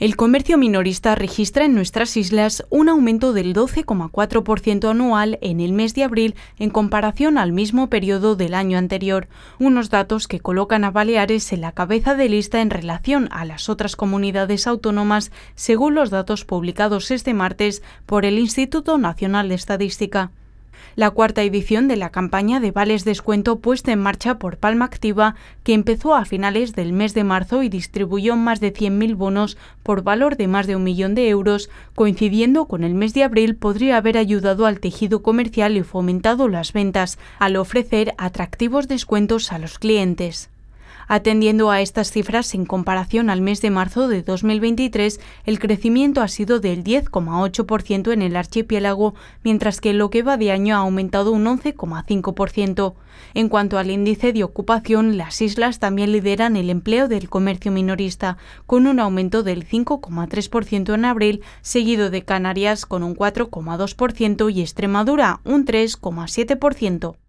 El comercio minorista registra en nuestras islas un aumento del 12,4% anual en el mes de abril en comparación al mismo periodo del año anterior, unos datos que colocan a Baleares en la cabeza de lista en relación a las otras comunidades autónomas, según los datos publicados este martes por el Instituto Nacional de Estadística la cuarta edición de la campaña de vales descuento puesta en marcha por Palma Activa, que empezó a finales del mes de marzo y distribuyó más de 100.000 bonos por valor de más de un millón de euros, coincidiendo con el mes de abril, podría haber ayudado al tejido comercial y fomentado las ventas, al ofrecer atractivos descuentos a los clientes. Atendiendo a estas cifras, en comparación al mes de marzo de 2023, el crecimiento ha sido del 10,8% en el archipiélago, mientras que lo que va de año ha aumentado un 11,5%. En cuanto al índice de ocupación, las islas también lideran el empleo del comercio minorista, con un aumento del 5,3% en abril, seguido de Canarias con un 4,2% y Extremadura un 3,7%.